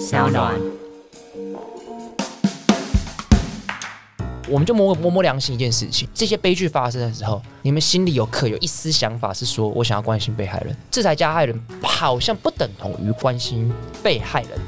小暖，我们就摸摸摸良心一件事情：这些悲剧发生的时候，你们心里有可有一丝想法是说我想要关心被害人？制裁加害人，好像不等同于关心被害人。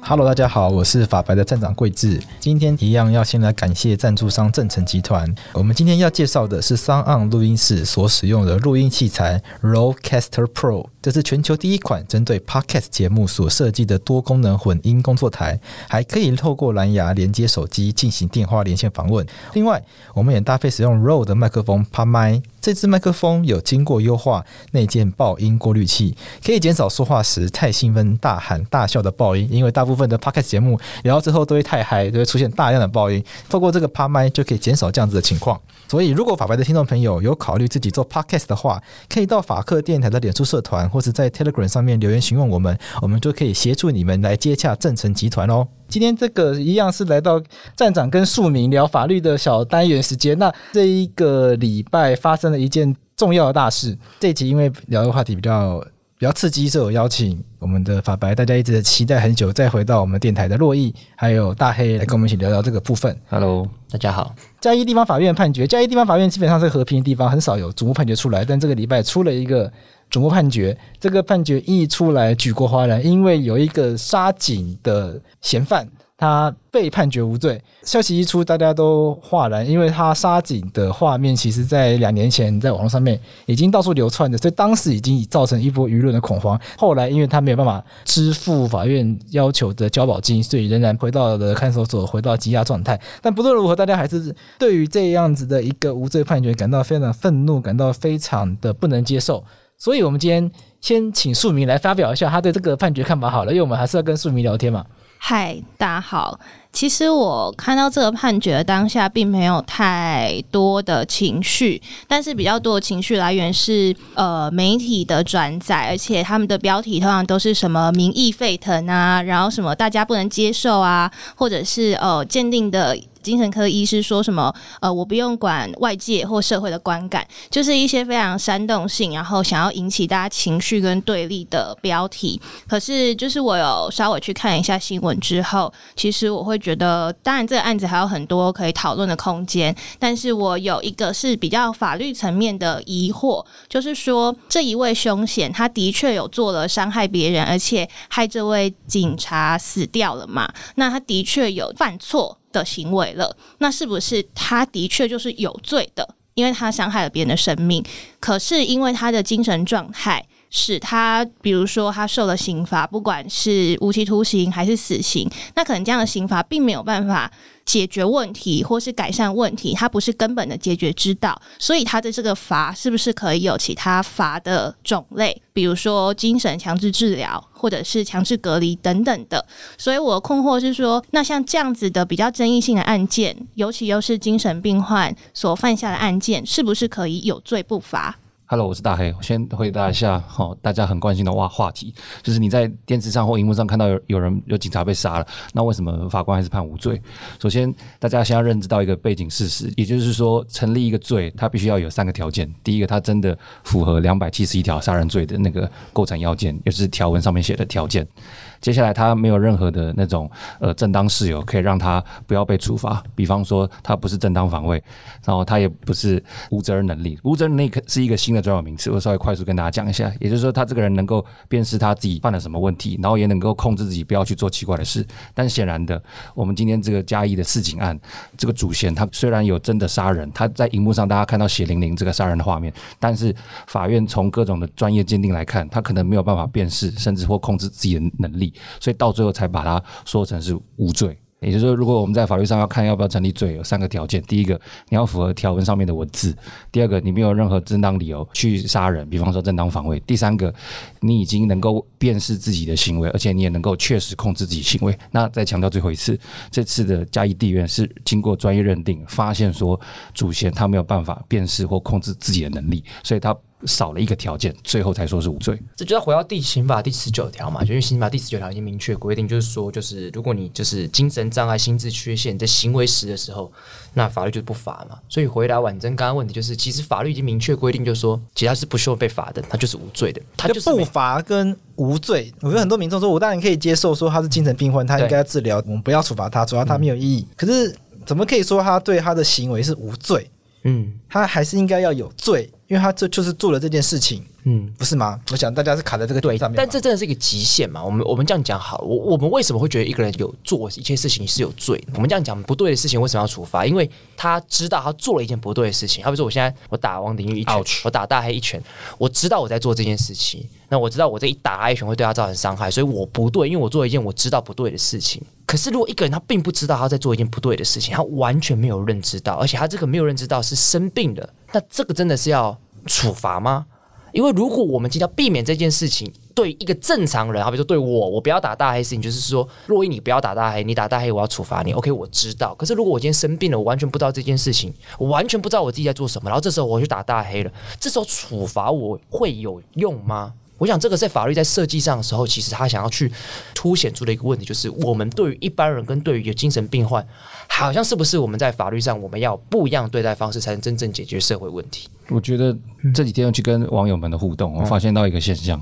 Hello，大家好，我是法白的站长桂智，今天一样要先来感谢赞助商正成集团。我们今天要介绍的是 o n 录音室所使用的录音器材 ——Rollcaster Pro。这是全球第一款针对 Podcast 节目所设计的多功能混音工作台，还可以透过蓝牙连接手机进行电话连线访问。另外，我们也搭配使用 Rode 麦克风 p o m i 这支麦克风有经过优化内建爆音过滤器，可以减少说话时太兴奋大喊大笑的爆音。因为大部分的 Podcast 节目聊之后都会太嗨，就会出现大量的爆音。透过这个趴麦就可以减少这样子的情况。所以，如果法白的听众朋友有考虑自己做 Podcast 的话，可以到法克电台的脸书社团。或者在 Telegram 上面留言询问我们，我们都可以协助你们来接洽正成集团哦。今天这个一样是来到站长跟庶民聊法律的小单元时间。那这一个礼拜发生了一件重要的大事，这一集因为聊的话题比较。比较刺激，是有邀请我们的法白，大家一直期待很久，再回到我们电台的洛邑，还有大黑来跟我们一起聊聊这个部分。Hello，大家好。嘉义地方法院判决，嘉义地方法院基本上是和平的地方，很少有总目判决出来，但这个礼拜出了一个总目判决，这个判决一出来举国哗然，因为有一个杀警的嫌犯。他被判决无罪，消息一出，大家都哗然，因为他杀警的画面，其实，在两年前，在网络上面已经到处流窜的，所以当时已经已造成一波舆论的恐慌。后来，因为他没有办法支付法院要求的交保金，所以仍然回到了看守所，回到羁押状态。但不论如何，大家还是对于这样子的一个无罪判决感到非常愤怒，感到非常的不能接受。所以，我们今天先请庶民来发表一下他对这个判决看法，好了，因为我们还是要跟庶民聊天嘛。嗨，大家好。其实我看到这个判决当下，并没有太多的情绪，但是比较多的情绪来源是呃媒体的转载，而且他们的标题通常都是什么民意沸腾啊，然后什么大家不能接受啊，或者是呃鉴定的。精神科医师说什么？呃，我不用管外界或社会的观感，就是一些非常煽动性，然后想要引起大家情绪跟对立的标题。可是，就是我有稍微去看一下新闻之后，其实我会觉得，当然这个案子还有很多可以讨论的空间。但是我有一个是比较法律层面的疑惑，就是说这一位凶险，他的确有做了伤害别人，而且害这位警察死掉了嘛？那他的确有犯错。的行为了，那是不是他的确就是有罪的？因为他伤害了别人的生命，可是因为他的精神状态。使他，比如说他受了刑罚，不管是无期徒刑还是死刑，那可能这样的刑罚并没有办法解决问题，或是改善问题，它不是根本的解决之道。所以他的这个罚是不是可以有其他罚的种类，比如说精神强制治疗，或者是强制隔离等等的？所以我困惑是说，那像这样子的比较争议性的案件，尤其又是精神病患所犯下的案件，是不是可以有罪不罚？Hello，我是大黑。先回答一下哈，大家很关心的话话题，就是你在电视上或荧幕上看到有有人有警察被杀了，那为什么法官还是判无罪？首先，大家先要认知到一个背景事实，也就是说，成立一个罪，它必须要有三个条件。第一个，他真的符合两百七十一条杀人罪的那个构成要件，也是条文上面写的条件。接下来他没有任何的那种呃正当事由，可以让他不要被处罚。比方说他不是正当防卫，然后他也不是无责任能力。无责任能力是一个新的专有名词，我稍微快速跟大家讲一下。也就是说，他这个人能够辨识他自己犯了什么问题，然后也能够控制自己不要去做奇怪的事。但显然的，我们今天这个嘉义的刺警案，这个主嫌他虽然有真的杀人，他在荧幕上大家看到血淋淋这个杀人的画面，但是法院从各种的专业鉴定来看，他可能没有办法辨识，甚至或控制自己的能力。所以到最后才把它说成是无罪，也就是说，如果我们在法律上要看要不要成立罪，有三个条件：第一个，你要符合条文上面的文字；第二个，你没有任何正当理由去杀人，比方说正当防卫；第三个，你已经能够辨识自己的行为，而且你也能够确实控制自己行为。那再强调最后一次，这次的嘉义地院是经过专业认定，发现说祖先他没有办法辨识或控制自己的能力，所以他。少了一个条件，最后才说是无罪。这就要回到第刑法第十九条嘛，就因为刑法第十九条已经明确规定，就是说，就是如果你就是精神障碍、心智缺陷，在行为时的时候，那法律就不罚嘛。所以回答婉珍刚刚问题，就是其实法律已经明确规定，就是说，他是不需要被罚的，他就是无罪的。他就不罚跟无罪，我觉得很多民众说我当然可以接受，说他是精神病患，他应该治疗，我们不要处罚他，主要他没有意义。可是怎么可以说他对他的行为是无罪？嗯，他还是应该要有罪，因为他这就是做了这件事情，嗯，不是吗？我想大家是卡在这个对上面，但这真的是一个极限嘛？我们我们这样讲好，我我们为什么会觉得一个人有做一些事情是有罪？我们这样讲不对的事情为什么要处罚？因为他知道他做了一件不对的事情。好比说我现在我打王林玉一拳，我打大黑一拳，我知道我在做这件事情，那我知道我这一打一拳会对他造成伤害，所以我不对，因为我做一件我知道不对的事情。可是，如果一个人他并不知道他在做一件不对的事情，他完全没有认知到，而且他这个没有认知到是生病的，那这个真的是要处罚吗？因为如果我们今天要避免这件事情，对一个正常人，好比说对我，我不要打大黑，事情就是说，若依你不要打大黑，你打大黑我要处罚你。OK，我知道。可是如果我今天生病了，我完全不知道这件事情，我完全不知道我自己在做什么，然后这时候我去打大黑了，这时候处罚我会有用吗？我想，这个在法律在设计上的时候，其实他想要去凸显出的一个问题，就是我们对于一般人跟对于有精神病患，好像是不是我们在法律上我们要不一样对待方式，才能真正解决社会问题？我觉得这几天去跟网友们的互动，我发现到一个现象。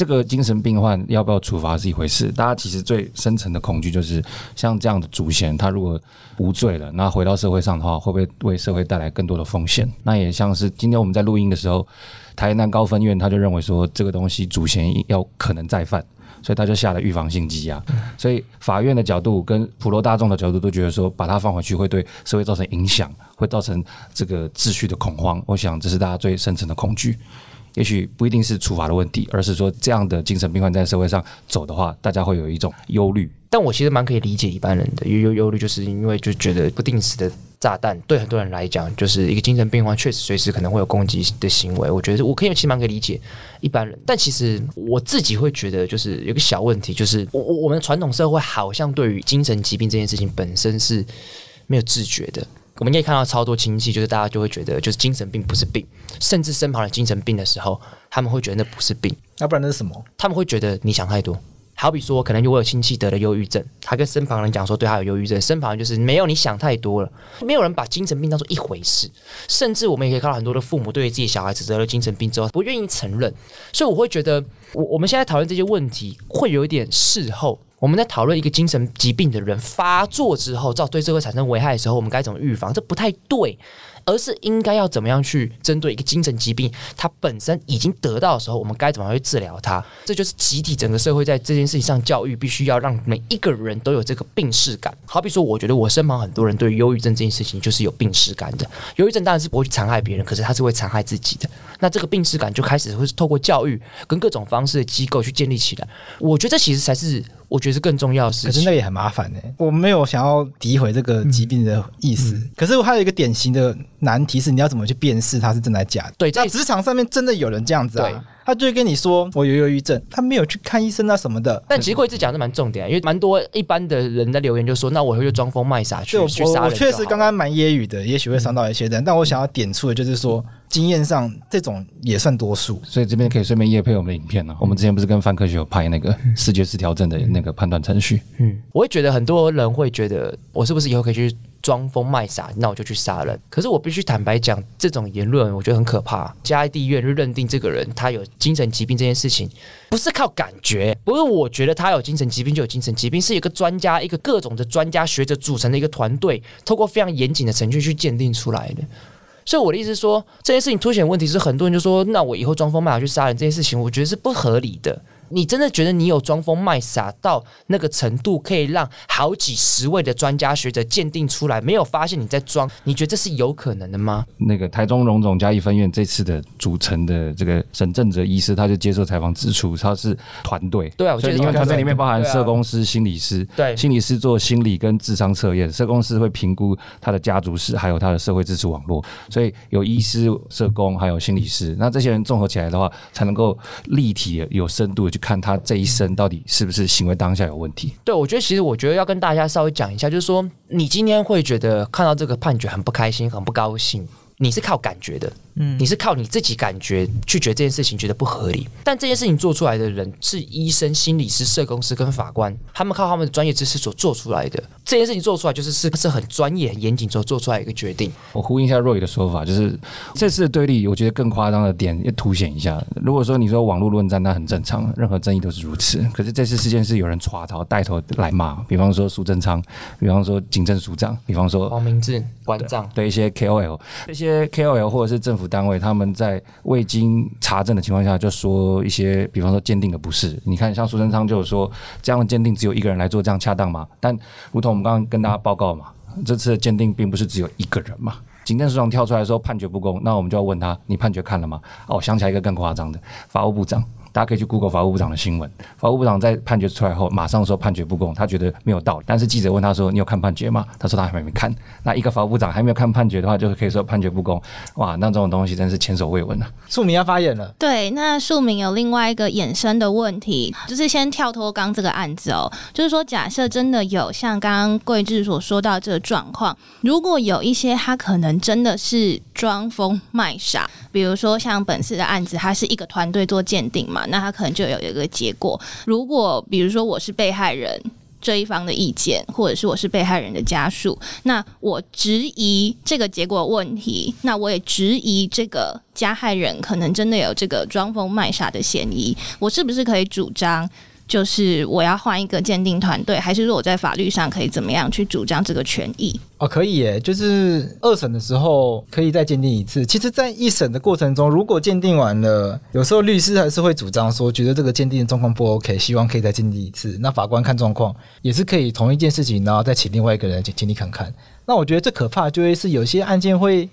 这个精神病患要不要处罚是一回事，大家其实最深层的恐惧就是像这样的祖先，他如果无罪了，那回到社会上的话，会不会为社会带来更多的风险？那也像是今天我们在录音的时候，台南高分院他就认为说，这个东西祖先要可能再犯，所以他就下了预防性羁押。所以法院的角度跟普罗大众的角度都觉得说，把它放回去会对社会造成影响，会造成这个秩序的恐慌。我想这是大家最深层的恐惧。也许不一定是处罚的问题，而是说这样的精神病患在社会上走的话，大家会有一种忧虑。但我其实蛮可以理解一般人的忧忧虑，就是因为就觉得不定时的炸弹对很多人来讲，就是一个精神病患确实随时可能会有攻击的行为。我觉得我可以其实蛮可以理解一般人，但其实我自己会觉得就是有个小问题，就是我我我们传统社会好像对于精神疾病这件事情本身是没有自觉的。我们可以看到超多亲戚，就是大家就会觉得，就是精神病不是病，甚至身旁的精神病的时候，他们会觉得那不是病，要不然那是什么？他们会觉得你想太多。好比说，可能我有亲戚得了忧郁症，他跟身旁人讲说对他有忧郁症，身旁人就是没有你想太多了，没有人把精神病当做一回事。甚至我们也可以看到很多的父母，对于自己小孩子得了精神病之后不愿意承认。所以我会觉得，我我们现在讨论这些问题，会有一点事后。我们在讨论一个精神疾病的人发作之后，造对社会产生危害的时候，我们该怎么预防？这不太对，而是应该要怎么样去针对一个精神疾病，它本身已经得到的时候，我们该怎么样去治疗它？这就是集体整个社会在这件事情上教育，必须要让每一个人都有这个病视感。好比说，我觉得我身旁很多人对于忧郁症这件事情就是有病视感的。忧郁症当然是不会去残害别人，可是他是会残害自己的。那这个病视感就开始会透过教育跟各种方式的机构去建立起来。我觉得这其实才是。我觉得是更重要，是可是那也很麻烦哎。我没有想要诋毁这个疾病的意思，可是我还有一个典型的难题是，你要怎么去辨识它是真的假的？对，在职场上面真的有人这样子啊，他就会跟你说我有忧郁症，他没有去看医生啊什么的。但其实我一直讲的蛮重点，因为蛮多一般的人在留言就说，那我会去装疯卖傻去去杀我确实刚刚蛮揶揄的，也许会伤到一些人，但我想要点出的就是说，经验上这种也算多数，所以这边可以顺便夜配我们的影片啊。我们之前不是跟范科学有拍那个视觉失调症的那。个判断程序，嗯，我会觉得很多人会觉得，我是不是以后可以去装疯卖傻？那我就去杀人。可是我必须坦白讲，这种言论我觉得很可怕。加护医院认定这个人他有精神疾病这件事情，不是靠感觉，不是我觉得他有精神疾病就有精神疾病，是一个专家一个各种的专家学者组成的一个团队，透过非常严谨的程序去鉴定出来的。所以我的意思是说，这件事情凸显问题是，很多人就说，那我以后装疯卖傻去杀人这件事情，我觉得是不合理的。你真的觉得你有装疯卖傻到那个程度，可以让好几十位的专家学者鉴定出来，没有发现你在装？你觉得这是有可能的吗？那个台中荣总嘉义分院这次的组成的这个沈正哲医师，他就接受采访指出，他是团队。对啊，觉得因为团队里面包含社工师、心理师，对，心理师做心理跟智商测验，社工师会评估他的家族史，还有他的社会支持网络。所以有医师、社工还有心理师，那这些人综合起来的话，才能够立体、有深度的去。看他这一生到底是不是行为当下有问题？对，我觉得其实我觉得要跟大家稍微讲一下，就是说你今天会觉得看到这个判决很不开心、很不高兴，你是靠感觉的。嗯，你是靠你自己感觉去觉得这件事情觉得不合理，但这件事情做出来的人是医生、心理师、社工师跟法官，他们靠他们的专业知识所做出来的。这件事情做出来就是是是很专业、很严谨所做出来一个决定。我呼应一下若雨的说法，就是这次的对立，我觉得更夸张的点要凸显一下。如果说你说网络论战，那很正常，任何争议都是如此。可是这次事件是有人抓朝带头来骂，比方说苏贞昌，比方说警政署长，比方说黄明志、馆长，对一些 KOL，这些 KOL 或者是政府。单位他们在未经查证的情况下就说一些，比方说鉴定的不是。你看，像苏贞昌就有说，这样的鉴定只有一个人来做，这样恰当吗？但如同我们刚刚跟大家报告嘛，这次的鉴定并不是只有一个人嘛。检政所长跳出来说判决不公，那我们就要问他，你判决看了吗？哦，想起来一个更夸张的，法务部长。大家可以去 Google 法务部长的新闻，法务部长在判决出来后，马上说判决不公，他觉得没有道理。但是记者问他说：“你有看判决吗？”他说他还没看。那一个法务部长还没有看判决的话，就是可以说判决不公。哇，那这种东西真是前所未闻啊！庶民要发言了。对，那庶民有另外一个衍生的问题，就是先跳脱刚这个案子哦，就是说假设真的有像刚刚贵志所说到这个状况，如果有一些他可能真的是装疯卖傻，比如说像本次的案子，他是一个团队做鉴定嘛。那他可能就有一个结果。如果比如说我是被害人这一方的意见，或者是我是被害人的家属，那我质疑这个结果问题，那我也质疑这个加害人可能真的有这个装疯卖傻的嫌疑，我是不是可以主张？就是我要换一个鉴定团队，还是说我在法律上可以怎么样去主张这个权益？哦，可以耶，就是二审的时候可以再鉴定一次。其实，在一审的过程中，如果鉴定完了，有时候律师还是会主张说，觉得这个鉴定状况不 OK，希望可以再鉴定一次。那法官看状况也是可以同一件事情，然后再请另外一个人去请你看看。那我觉得最可怕就会是有些案件会。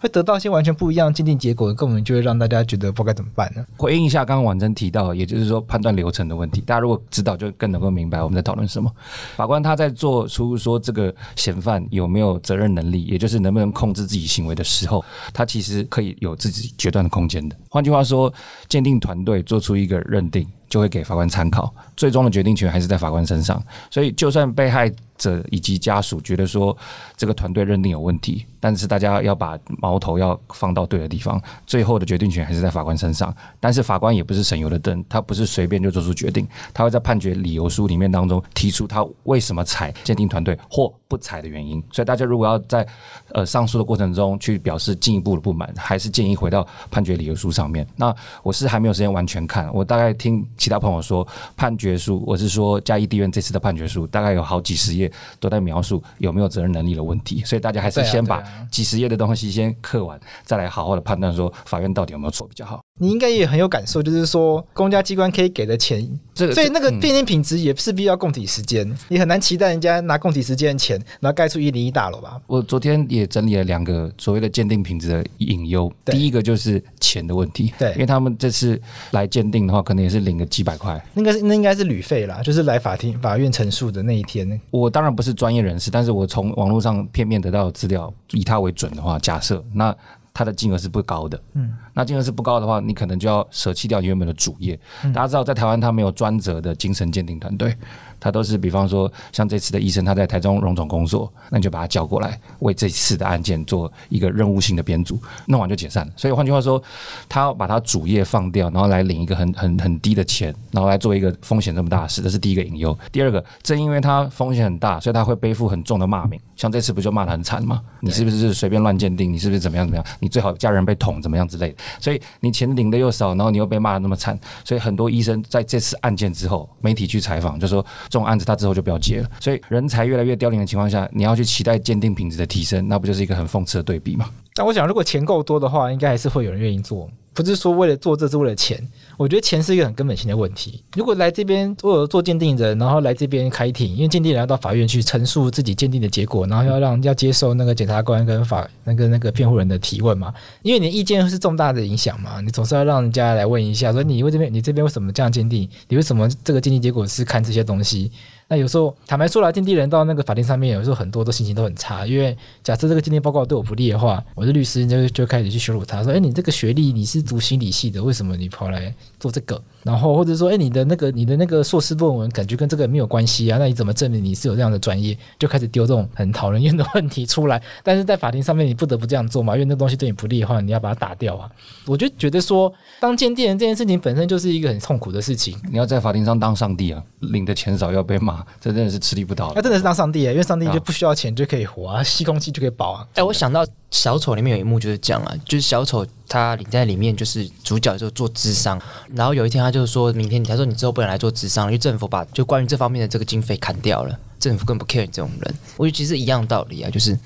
会得到一些完全不一样鉴定结果，根本就会让大家觉得不该怎么办呢？回应一下刚刚王珍提到，也就是说判断流程的问题，大家如果知道，就更能够明白我们在讨论什么。法官他在做出说这个嫌犯有没有责任能力，也就是能不能控制自己行为的时候，他其实可以有自己决断的空间的。换句话说，鉴定团队做出一个认定。就会给法官参考，最终的决定权还是在法官身上。所以，就算被害者以及家属觉得说这个团队认定有问题，但是大家要把矛头要放到对的地方。最后的决定权还是在法官身上，但是法官也不是省油的灯，他不是随便就做出决定，他会在判决理由书里面当中提出他为什么采鉴定团队或不采的原因。所以，大家如果要在呃上诉的过程中去表示进一步的不满，还是建议回到判决理由书上面。那我是还没有时间完全看，我大概听。其他朋友说判决书，我是说嘉义地院这次的判决书，大概有好几十页都在描述有没有责任能力的问题，所以大家还是先把几十页的东西先刻完，再来好好的判断说法院到底有没有错比较好。你应该也很有感受，就是说公家机关可以给的钱。所以那个鉴定品质也势必要供体时间，你很难期待人家拿供体时间的钱，然后盖出一零一大楼吧。我昨天也整理了两个所谓的鉴定品质的隐忧，第一个就是钱的问题，对，因为他们这次来鉴定的话，可能也是领个几百块。那个那应该是旅费啦，就是来法庭、法院陈述的那一天。我当然不是专业人士，但是我从网络上片面得到资料，以他为准的话，假设那。它的金额是不高的，嗯，那金额是不高的话，你可能就要舍弃掉原本的主业。大家知道，在台湾，它没有专责的精神鉴定团队。他都是比方说，像这次的医生，他在台中荣总工作，那你就把他叫过来，为这次的案件做一个任务性的编组，弄完就解散了。所以换句话说，他要把他主业放掉，然后来领一个很很很低的钱，然后来做一个风险这么大的事，这是第一个隐忧。第二个，正因为他风险很大，所以他会背负很重的骂名。像这次不就骂的很惨吗？你是不是随便乱鉴定？你是不是怎么样怎么样？你最好家人被捅怎么样之类的？所以你钱领的又少，然后你又被骂的那么惨，所以很多医生在这次案件之后，媒体去采访就说。这种案子他之后就不要接了，所以人才越来越凋零的情况下，你要去期待鉴定品质的提升，那不就是一个很讽刺的对比吗？但我想，如果钱够多的话，应该还是会有人愿意做，不是说为了做这是为了钱。我觉得钱是一个很根本性的问题。如果来这边，我做鉴定人，然后来这边开庭，因为鉴定人要到法院去陈述自己鉴定的结果，然后要让要接受那个检察官跟法那个那个辩护人的提问嘛。因为你意见是重大的影响嘛，你总是要让人家来问一下，说你为这边你这边为什么这样鉴定？你为什么这个鉴定结果是看这些东西？那有时候坦白说了，经纪人到那个法庭上面，有时候很多都心情都很差，因为假设这个鉴定报告对我不利的话，我的律师就就开始去羞辱他，说：“哎，你这个学历你是读心理系的，为什么你跑来做这个？”然后或者说，哎，你的那个你的那个硕士论文感觉跟这个没有关系啊？那你怎么证明你是有这样的专业？就开始丢这种很讨人厌的问题出来。但是在法庭上面，你不得不这样做嘛，因为那东西对你不利的话，你要把它打掉啊。我就觉得说，当鉴定人这件事情本身就是一个很痛苦的事情。你要在法庭上当上帝啊，领的钱少，要被骂，这真的是吃力不讨。那真的是当上帝啊，因为上帝就不需要钱就可以活啊，吸空气就可以饱啊。哎，我想到小丑里面有一幕就是讲啊，就是小丑。他领在里面就是主角就做智商，然后有一天他就说明天，他说你之后不能来做智商，因为政府把就关于这方面的这个经费砍掉了，政府更不 care 你这种人，我觉得其实一样道理啊，就是。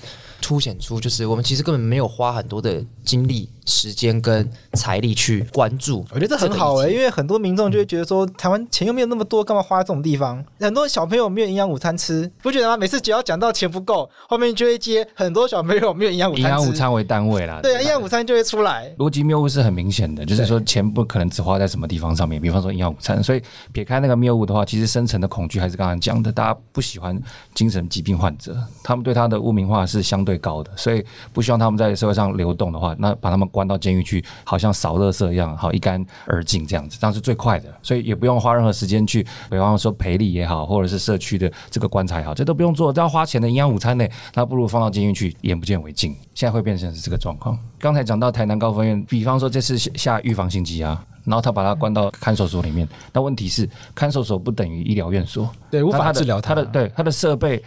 凸显出就是我们其实根本没有花很多的精力、时间跟财力去关注。我觉得这很好哎，因为很多民众就会觉得说，台湾钱又没有那么多，干嘛花这种地方？很多小朋友没有营养午餐吃，不觉得吗？每次只要讲到钱不够，后面就会接很多小朋友没有营养午餐。营养午餐为单位啦，对啊，营养午餐就会出来。逻辑谬误是很明显的，就是说钱不可能只花在什么地方上面，比方说营养午餐。所以撇开那个谬误的话，其实深层的恐惧还是刚刚讲的，大家不喜欢精神疾病患者，他们对他的污名化是相对。最高的，所以不希望他们在社会上流动的话，那把他们关到监狱去，好像扫垃圾一样，好一干而净这样子，这样是最快的，所以也不用花任何时间去，比方说赔礼也好，或者是社区的这个棺材也好，这都不用做，要花钱的营养午餐呢，那不如放到监狱去，眼不见为净。现在会变成是这个状况。刚才讲到台南高分院，比方说这次下预防性羁押，然后他把他关到看守所里面，那问题是看守所不等于医疗院所，对，无法治疗，他的对他的设备。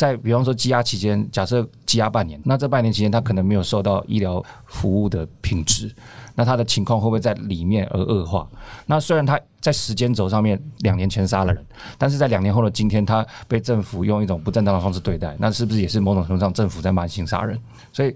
在比方说积压期间，假设积压半年，那这半年期间他可能没有受到医疗服务的品质，那他的情况会不会在里面而恶化？那虽然他。在时间轴上面，两年前杀了人，但是在两年后的今天，他被政府用一种不正当的方式对待，那是不是也是某种程度上政府在慢性杀人？所以，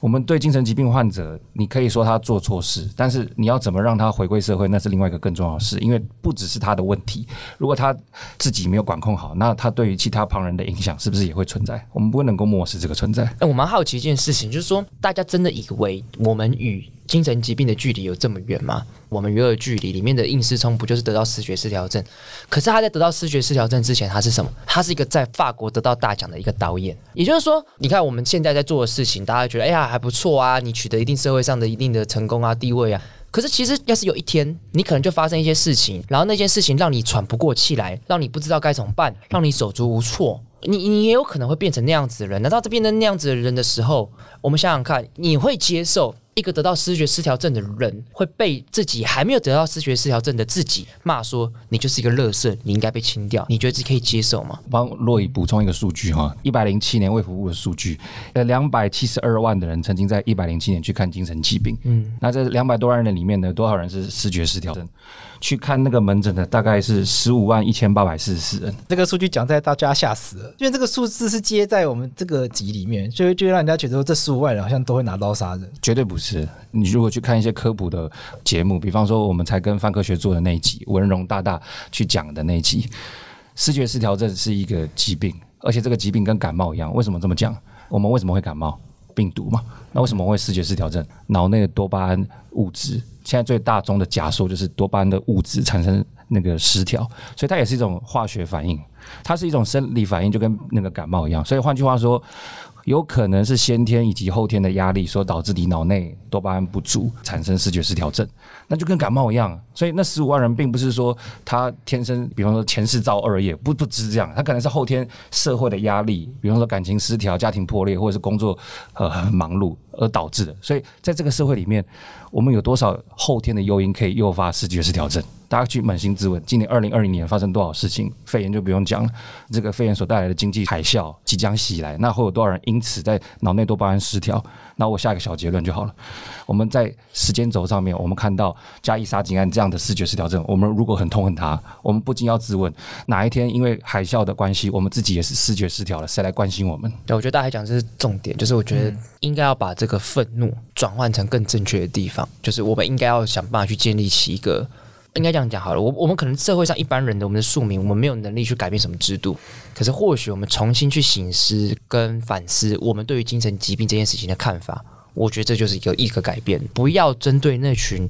我们对精神疾病患者，你可以说他做错事，但是你要怎么让他回归社会，那是另外一个更重要的事，因为不只是他的问题，如果他自己没有管控好，那他对于其他旁人的影响，是不是也会存在？我们不会能够漠视这个存在。哎，我蛮好奇一件事情，就是说，大家真的以为我们与精神疾病的距离有这么远吗？我们原有距离里面的应思聪不？就是得到失学失调症，可是他在得到失学失调症之前，他是什么？他是一个在法国得到大奖的一个导演。也就是说，你看我们现在在做的事情，大家觉得哎呀还不错啊，你取得一定社会上的一定的成功啊、地位啊，可是其实要是有一天，你可能就发生一些事情，然后那件事情让你喘不过气来，让你不知道该怎么办，让你手足无措。你你也有可能会变成那样子的人，那到这变成那样子的人的时候，我们想想看，你会接受一个得到失觉失调症的人，会被自己还没有得到失觉失调症的自己骂说你就是一个乐色，你应该被清掉，你觉得自己可以接受吗？帮洛伊补充一个数据哈，一百零七年未服务的数据，呃，两百七十二万的人曾经在一百零七年去看精神疾病，嗯，那这两百多万人里面呢，多少人是失觉失调症？去看那个门诊的大概是十五万一千八百四十四人，这个数据讲在大家吓死了，因为这个数字是接在我们这个集里面，所以就让人家觉得说这十五万人好像都会拿刀杀人，绝对不是。你如果去看一些科普的节目，比方说我们才跟范科学做的那一集，文荣大大去讲的那一集，视觉失调症是一个疾病，而且这个疾病跟感冒一样。为什么这么讲？我们为什么会感冒？病毒嘛。那为什么会视觉失调症？脑内的多巴胺物质。现在最大宗的假说就是多巴胺的物质产生那个失调，所以它也是一种化学反应，它是一种生理反应，就跟那个感冒一样。所以换句话说。有可能是先天以及后天的压力，所导致你脑内多巴胺不足，产生视觉失调症，那就跟感冒一样。所以那十五万人并不是说他天生，比方说前世造恶，业，不不只这样，他可能是后天社会的压力，比方说感情失调、家庭破裂，或者是工作呃忙碌而导致的。所以在这个社会里面，我们有多少后天的诱因可以诱发视觉失调症？大家去扪心自问，今年二零二零年发生多少事情？肺炎就不用讲了，这个肺炎所带来的经济海啸即将袭来，那会有多少人因此在脑内多巴胺失调？那我下一个小结论就好了。我们在时间轴上面，我们看到加伊杀金案这样的视觉失调症，我们如果很痛恨他，我们不禁要自问，哪一天因为海啸的关系，我们自己也是视觉失调了，谁来关心我们？对，我觉得大家讲这是重点，就是我觉得应该要把这个愤怒转换成更正确的地方，就是我们应该要想办法去建立起一个。应该这样讲好了，我我们可能社会上一般人的我们的庶民，我们没有能力去改变什么制度，可是或许我们重新去省思跟反思，我们对于精神疾病这件事情的看法，我觉得这就是一个一个改变。不要针对那群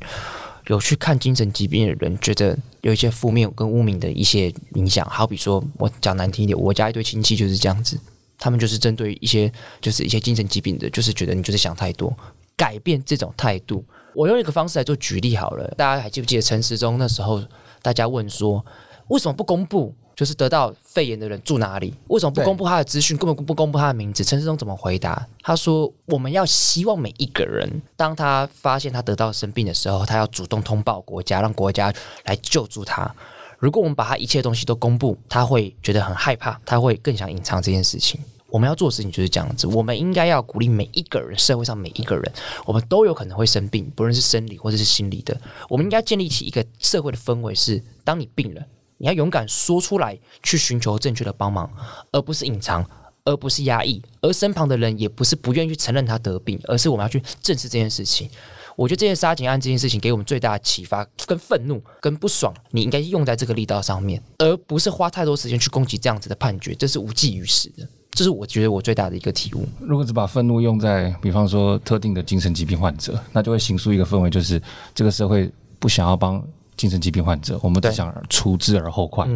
有去看精神疾病的人，觉得有一些负面跟污名的一些影响。好比说我讲难听点，我家一堆亲戚就是这样子，他们就是针对一些就是一些精神疾病的，就是觉得你就是想太多，改变这种态度。我用一个方式来做举例好了，大家还记不记得陈时中那时候大家问说为什么不公布，就是得到肺炎的人住哪里？为什么不公布他的资讯，根本不公布他的名字？陈时中怎么回答？他说我们要希望每一个人，当他发现他得到生病的时候，他要主动通报国家，让国家来救助他。如果我们把他一切东西都公布，他会觉得很害怕，他会更想隐藏这件事情。我们要做的事情就是这样子，我们应该要鼓励每一个人，社会上每一个人，我们都有可能会生病，不论是生理或者是心理的。我们应该建立起一个社会的氛围，是当你病人，你要勇敢说出来，去寻求正确的帮忙，而不是隐藏，而不是压抑。而身旁的人也不是不愿意去承认他得病，而是我们要去正视这件事情。我觉得这件杀警案这件事情给我们最大的启发跟愤怒跟不爽，你应该用在这个力道上面，而不是花太多时间去攻击这样子的判决，这是无济于事的。这是我觉得我最大的一个体悟。如果只把愤怒用在比方说特定的精神疾病患者，那就会形塑一个氛围，就是这个社会不想要帮。精神疾病患者，我们只想除之而后快，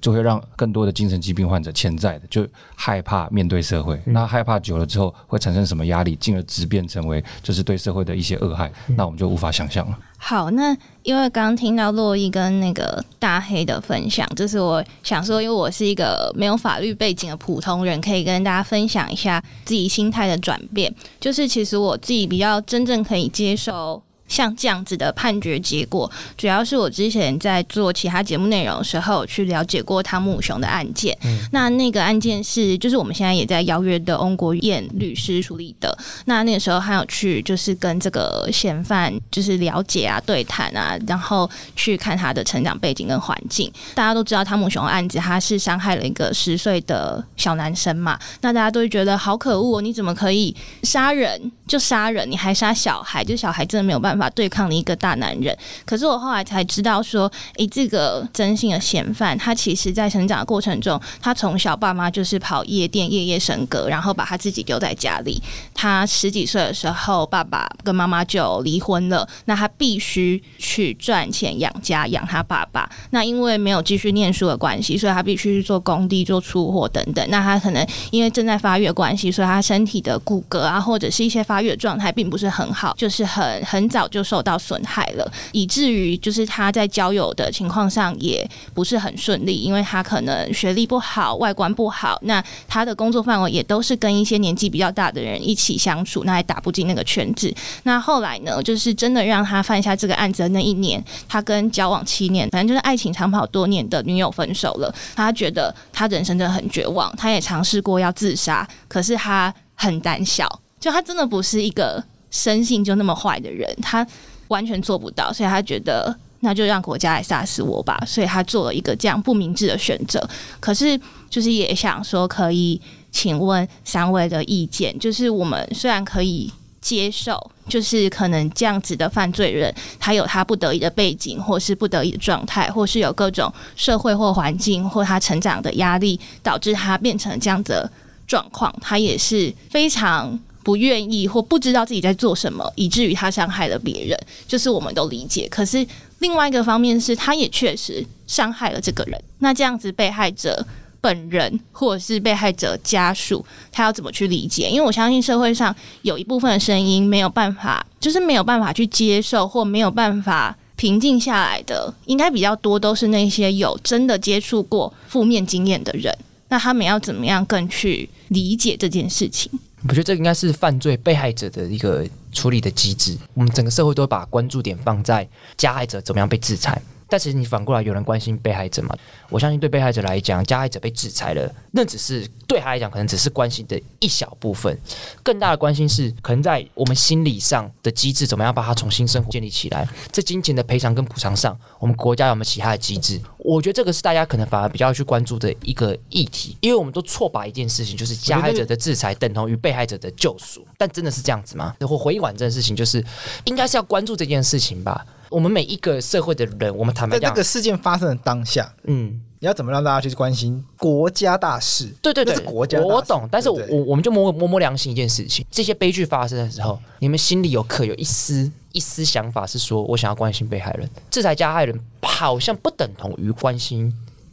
就会让更多的精神疾病患者潜在的就害怕面对社会。那害怕久了之后，会产生什么压力，进而直变成为就是对社会的一些恶害，那我们就无法想象了。好，那因为刚听到洛伊跟那个大黑的分享，就是我想说，因为我是一个没有法律背景的普通人，可以跟大家分享一下自己心态的转变。就是其实我自己比较真正可以接受。像这样子的判决结果，主要是我之前在做其他节目内容的时候去了解过汤姆熊的案件。那那个案件是，就是我们现在也在邀约的翁国燕律师处理的。那那个时候，还有去就是跟这个嫌犯就是了解啊、对谈啊，然后去看他的成长背景跟环境。大家都知道汤姆熊案子，他是伤害了一个十岁的小男生嘛。那大家都会觉得好可恶，你怎么可以杀人就杀人，你还杀小孩，就小孩真的没有办法。法对抗的一个大男人，可是我后来才知道说，诶，这个真性的嫌犯，他其实在成长的过程中，他从小爸妈就是跑夜店，夜夜笙歌，然后把他自己丢在家里。他十几岁的时候，爸爸跟妈妈就离婚了，那他必须去赚钱养家，养他爸爸。那因为没有继续念书的关系，所以他必须去做工地、做出货等等。那他可能因为正在发育的关系，所以他身体的骨骼啊，或者是一些发育的状态，并不是很好，就是很很早。就受到损害了，以至于就是他在交友的情况上也不是很顺利，因为他可能学历不好，外观不好，那他的工作范围也都是跟一些年纪比较大的人一起相处，那也打不进那个圈子。那后来呢，就是真的让他犯下这个案子的那一年，他跟交往七年，反正就是爱情长跑多年的女友分手了，他觉得他人生真的很绝望，他也尝试过要自杀，可是他很胆小，就他真的不是一个。生性就那么坏的人，他完全做不到，所以他觉得那就让国家来杀死我吧。所以他做了一个这样不明智的选择。可是，就是也想说，可以请问三位的意见。就是我们虽然可以接受，就是可能这样子的犯罪人，他有他不得已的背景，或是不得已的状态，或是有各种社会或环境或他成长的压力，导致他变成这样的状况。他也是非常。不愿意或不知道自己在做什么，以至于他伤害了别人，就是我们都理解。可是另外一个方面是，他也确实伤害了这个人。那这样子，被害者本人或者是被害者家属，他要怎么去理解？因为我相信社会上有一部分的声音没有办法，就是没有办法去接受或没有办法平静下来的，应该比较多都是那些有真的接触过负面经验的人。那他们要怎么样更去理解这件事情？我觉得这应该是犯罪被害者的一个处理的机制。我们整个社会都会把关注点放在加害者怎么样被制裁。但其实你反过来，有人关心被害者嘛？我相信对被害者来讲，加害者被制裁了，那只是对他来讲可能只是关心的一小部分。更大的关心是，可能在我们心理上的机制，怎么样把他重新生活建立起来？在金钱的赔偿跟补偿上，我们国家有没有其他的机制？我觉得这个是大家可能反而比较去关注的一个议题，因为我们都错把一件事情，就是加害者的制裁等同于被害者的救赎。但真的是这样子吗？我回忆完这件事情，就是应该是要关注这件事情吧。我们每一个社会的人，我们谈在这个事件发生的当下，嗯，你要怎么让大家去关心国家大事？对对对，是国家，我懂。但是，我我们就摸摸摸良心，一件事情，这些悲剧发生的时候，你们心里有可有一丝一丝想法，是说我想要关心被害人？制裁加害人好像不等同于关心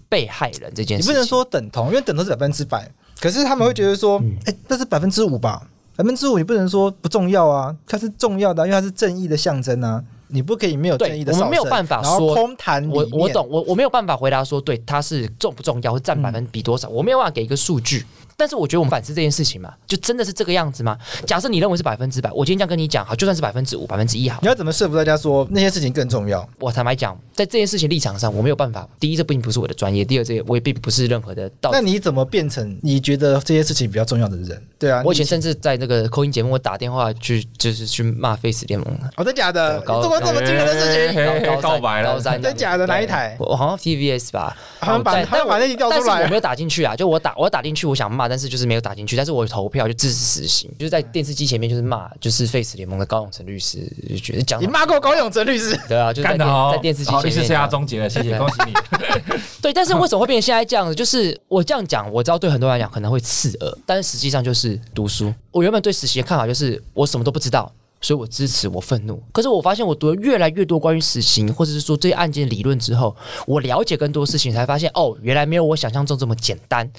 被害人这件。你不能说等同，因为等同是百分之百。可是他们会觉得说，哎，这是百分之五吧？百分之五你不能说不重要啊，它是重要的，因为它是正义的象征啊。你不可以没有对，我的没有办法空谈。我我懂，我我没有办法回答说，对它是重不重要，或占百分比多少，我没有办法给一个数据。但是我觉得我们反思这件事情嘛，就真的是这个样子吗？假设你认为是百分之百，我今天这样跟你讲，好，就算是百分之五、百分之一好。你要怎么说服大家说那些事情更重要？我坦白讲，在这件事情立场上，我没有办法。第一，这并不是我的专业；第二，这个我也并不是任何的。道。那你怎么变成你觉得这些事情比较重要的人？对啊，我以前甚至在那个口音节目，我打电话去就是去骂 Face 联盟。哦，真假的？怎么这么惊人的事情？告白了？真假的？哪一台？我好像 T V S 吧？好像把但把那句掉出来，我没有打进去啊。就我打我打进去，我想骂。但是就是没有打进去，但是我投票就支持死刑，就是在电视机前面就是骂，就是 Face 联盟的高永成律师就觉得讲你骂过高永成律师，对啊，就得在电视机好，历史生涯终结了，谢谢，恭喜你。对，但是为什么会变成现在这样？子？就是我这样讲，我知道对很多人来讲可能会刺耳，但是实际上就是读书。我原本对死刑的看法就是我什么都不知道。所以我支持，我愤怒。可是我发现，我读了越来越多关于死刑，或者是说这些案件理论之后，我了解更多事情，才发现哦，原来没有我想象中这么简单。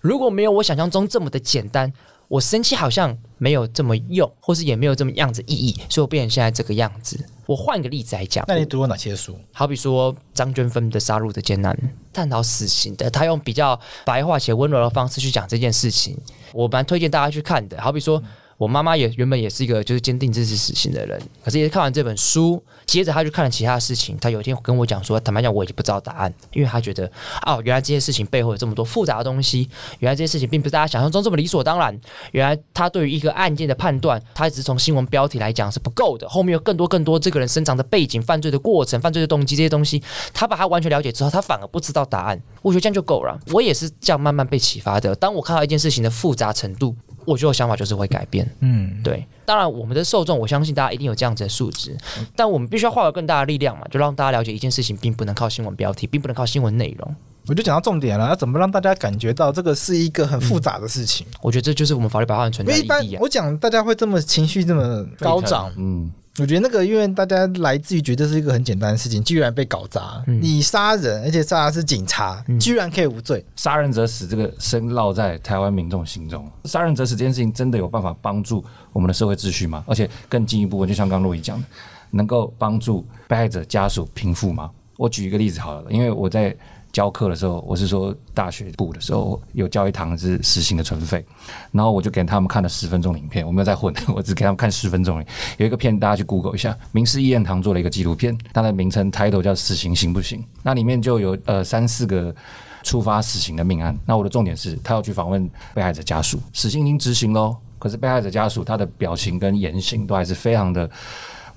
如果没有我想象中这么的简单，我生气好像没有这么用，或是也没有这么样子意义。所以我变成现在这个样子。我换个例子来讲，那你读过哪些书？好比说张娟芬的《杀戮的艰难》，探讨死刑的，他用比较白话且温柔的方式去讲这件事情，我蛮推荐大家去看的。好比说。我妈妈也原本也是一个就是坚定支持死刑的人，可是也是看完这本书，接着她就看了其他事情。她有一天跟我讲说：“坦白讲，我已经不知道答案，因为她觉得，哦，原来这些事情背后有这么多复杂的东西，原来这些事情并不是大家想象中这么理所当然。原来她对于一个案件的判断，她一直从新闻标题来讲是不够的。后面有更多更多这个人生长的背景、犯罪的过程、犯罪的动机这些东西，她把它完全了解之后，她反而不知道答案。我觉得这样就够了。我也是这样慢慢被启发的。当我看到一件事情的复杂程度。”我觉得我想法就是会改变，嗯，对。当然，我们的受众，我相信大家一定有这样子的素质，但我们必须要化有更大的力量嘛，就让大家了解一件事情，并不能靠新闻标题，并不能靠新闻内容。我就讲到重点了，要怎么让大家感觉到这个是一个很复杂的事情？我觉得这就是我们法律保障文存在的意义啊！我讲大家会这么情绪这么高涨，嗯。我觉得那个，因为大家来自于觉得是一个很简单的事情，居然被搞砸。你杀人，而且杀的是警察，居然可以无罪。杀人者死，这个深烙在台湾民众心中。杀人者死这件事情，真的有办法帮助我们的社会秩序吗？而且更进一步，就像刚陆毅讲的，能够帮助被害者家属平复吗？我举一个例子好了，因为我在。教课的时候，我是说大学部的时候有教一堂是死刑的存废，然后我就给他们看了十分钟影片，我没有再混，我只给他们看十分钟。有一个片，大家去 Google 一下，明事议院堂做了一个纪录片，它的名称 title 叫“死刑行不行”，那里面就有呃三四个触发死刑的命案。那我的重点是他要去访问被害者家属，死刑已经执行喽，可是被害者家属他的表情跟言行都还是非常的。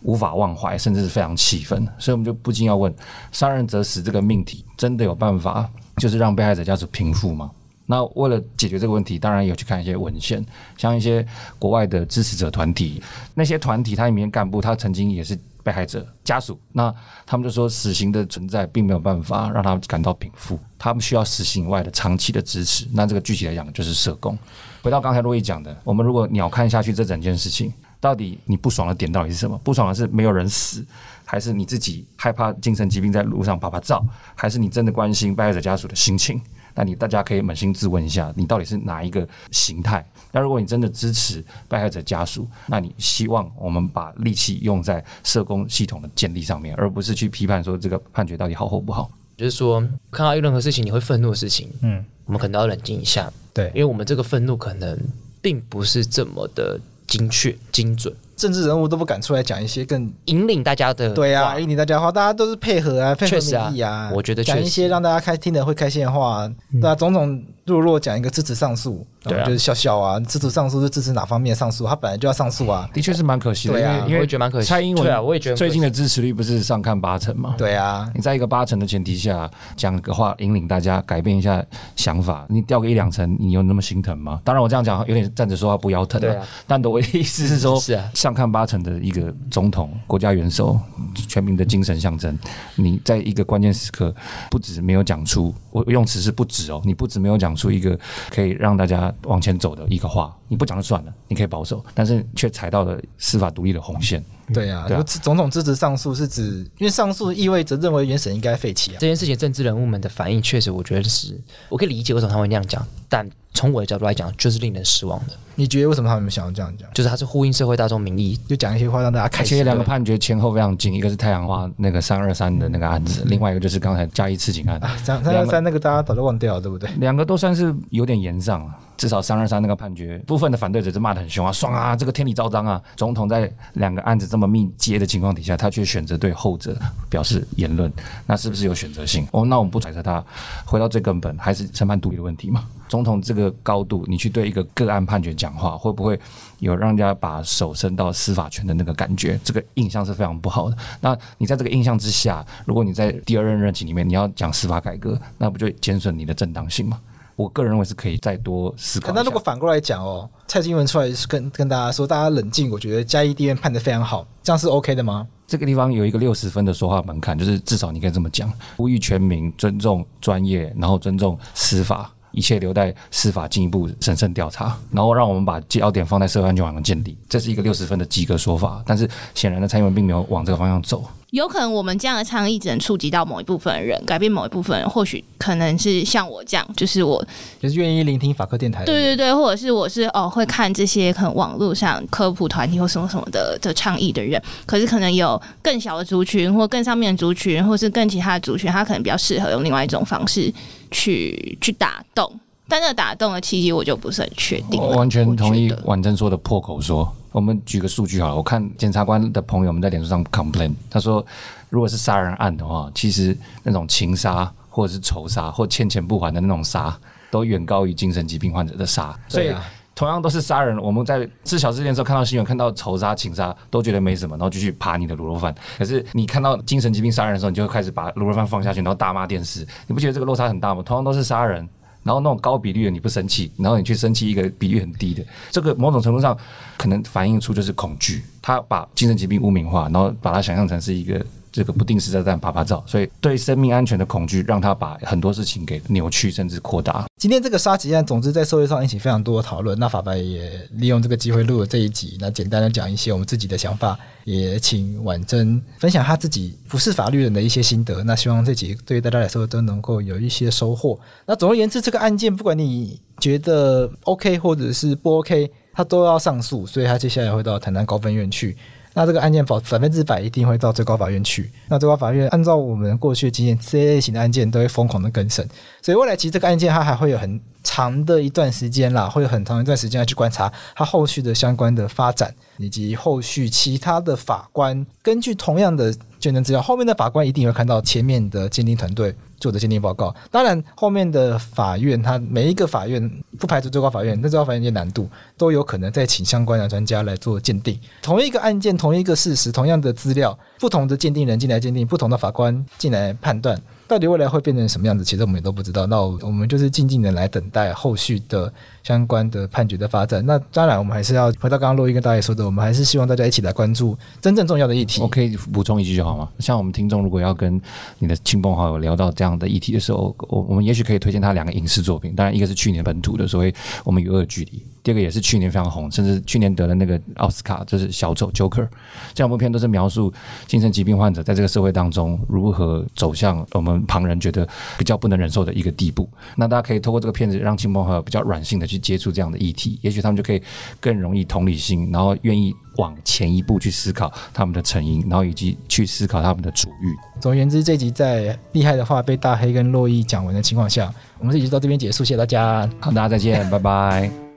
无法忘怀，甚至是非常气愤，所以我们就不禁要问：杀人者死这个命题真的有办法，就是让被害者家属平复吗？那为了解决这个问题，当然有去看一些文献，像一些国外的支持者团体，那些团体他里面干部，他曾经也是被害者家属，那他们就说死刑的存在并没有办法让他们感到平复，他们需要死刑以外的长期的支持。那这个具体来讲就是社工。回到刚才路易讲的，我们如果鸟看下去这整件事情。到底你不爽的点到底是什么？不爽的是没有人死，还是你自己害怕精神疾病在路上啪啪照，还是你真的关心被害者家属的心情？那你大家可以扪心自问一下，你到底是哪一个形态？那如果你真的支持被害者家属，那你希望我们把力气用在社工系统的建立上面，而不是去批判说这个判决到底好或不好。就是说，看到任何事情你会愤怒的事情，嗯，我们可能要冷静一下，对，因为我们这个愤怒可能并不是这么的。精确、精准，政治人物都不敢出来讲一些更引领大家的对啊，引领大家的话，大家都是配合啊，配合民意啊。我觉得讲一些让大家开听的会开心的话，对啊，种种弱弱讲一个支持上诉。对啊，就是笑笑啊，支持上诉是支持哪方面上诉？他本来就要上诉啊，的确是蛮可惜的。对啊，因为觉得蛮可惜。蔡英文对啊，我也觉得最近的支持率不是上看八成吗？对啊，你在一个八成的前提下讲个话，引领大家改变一下想法，你掉个一两成，你有那么心疼吗？当然，我这样讲有点站着说话不腰疼啊。对啊，但我的意思是说，是啊，上看八成的一个总统、国家元首、全民的精神象征，你在一个关键时刻不止没有讲出，我用词是不止哦，你不止没有讲出一个可以让大家。往前走的一个话，你不讲就算了，你可以保守，但是却踩到了司法独立的红线。对啊总统支持上诉是指，因为上诉意味着认为原审应该废弃啊。这件事情政治人物们的反应，确实我觉得是我可以理解为什么他会那样讲，但从我的角度来讲，就是令人失望的。你觉得为什么他们想要这样讲？就是他是呼应社会大众民意，就讲一些话让大家开心。两个判决前后非常近，一个是太阳花那个三二三的那个案子，另外一个就是刚才嘉义刺警案。三三二三那个大家早就忘掉了，对不对？两个都算是有点严上了。至少三二三那个判决，部分的反对者是骂得很凶啊，爽啊，这个天理昭彰啊！总统在两个案子这么密接的情况底下，他却选择对后者表示言论，那是不是有选择性？哦，那我们不揣测他。回到最根本，还是审判独立的问题嘛？总统这个高度，你去对一个个案判决讲话，会不会有让人家把手伸到司法权的那个感觉？这个印象是非常不好的。那你在这个印象之下，如果你在第二任任期里面你要讲司法改革，那不就减损你的正当性吗？我个人认为是可以再多思考。那如果反过来讲哦，蔡英文出来跟跟大家说，大家冷静，我觉得嘉义地院判的非常好，这样是 OK 的吗？这个地方有一个六十分的说话门槛，就是至少你可以这么讲：呼吁全民尊重专业，然后尊重司法，一切留待司法进一步审慎调查，然后让我们把焦点放在社会安全网的建立。这是一个六十分的及格说法，但是显然的，蔡英文并没有往这个方向走。有可能我们这样的倡议只能触及到某一部分人，改变某一部分人，或许可能是像我这样，就是我就是愿意聆听法科电台，对对对，或者是我是哦会看这些可能网络上科普团体或什么什么的的倡议的人，可是可能有更小的族群，或更上面的族群，或是更其他的族群，他可能比较适合用另外一种方式去去打动，但那打动的契机我就不是很确定。我完全同意婉珍说的破口说。我们举个数据好了，我看检察官的朋友，们在脸书上 complain，他说，如果是杀人案的话，其实那种情杀或者是仇杀或欠钱不还的那种杀，都远高于精神疾病患者的杀。所以，同样都是杀人，我们在知晓事件时候看到新闻，看到仇杀、情杀，都觉得没什么，然后继续扒你的卤肉饭。可是，你看到精神疾病杀人的时候，你就开始把卤肉饭放下去，然后大骂电视。你不觉得这个落差很大吗？同样都是杀人。然后那种高比率的你不生气，然后你去生气一个比率很低的，这个某种程度上可能反映出就是恐惧，他把精神疾病污名化，然后把它想象成是一个。这个不定时炸弹，啪啪照，所以对生命安全的恐惧，让他把很多事情给扭曲，甚至扩大。今天这个杀鸡案，总之在社会上引起非常多的讨论。那法白也利用这个机会录了这一集，那简单的讲一些我们自己的想法，也请婉珍分享他自己不是法律人的一些心得。那希望这集对于大家来说都能够有一些收获。那总而言之，这个案件，不管你觉得 OK 或者是不 OK，他都要上诉，所以他接下来会到台南高分院去。那这个案件保百分之百一定会到最高法院去。那最高法院按照我们过去的经验，这类型的案件都会疯狂的更审。所以未来其实这个案件它还会有很长的一段时间啦，会有很长一段时间要去观察它后续的相关的发展，以及后续其他的法官根据同样的。鉴定资料，后面的法官一定会看到前面的鉴定团队做的鉴定报告。当然，后面的法院，他每一个法院，不排除最高法院，那最高法院的难度都有可能再请相关的专家来做鉴定。同一个案件，同一个事实，同样的资料，不同的鉴定人进来鉴定，不同的法官进来判断，到底未来会变成什么样子，其实我们都不知道。那我们就是静静的来等待后续的。相关的判决的发展，那当然我们还是要回到刚刚洛伊跟大家说的，我们还是希望大家一起来关注真正重要的议题。我可以补充一句就好吗？像我们听众如果要跟你的亲朋好友聊到这样的议题的时候，我我们也许可以推荐他两个影视作品，当然一个是去年本土的所谓我们与恶距离，第二个也是去年非常红，甚至去年得了那个奥斯卡就是小丑 Joker，这两部片都是描述精神疾病患者在这个社会当中如何走向我们旁人觉得比较不能忍受的一个地步。那大家可以透过这个片子让亲朋好友比较软性的。去接触这样的议题，也许他们就可以更容易同理心，然后愿意往前一步去思考他们的成因，然后以及去思考他们的主欲。总而言之，这集在厉害的话被大黑跟洛伊讲完的情况下，我们这集到这边结束，谢谢大家，好，大家再见，拜拜。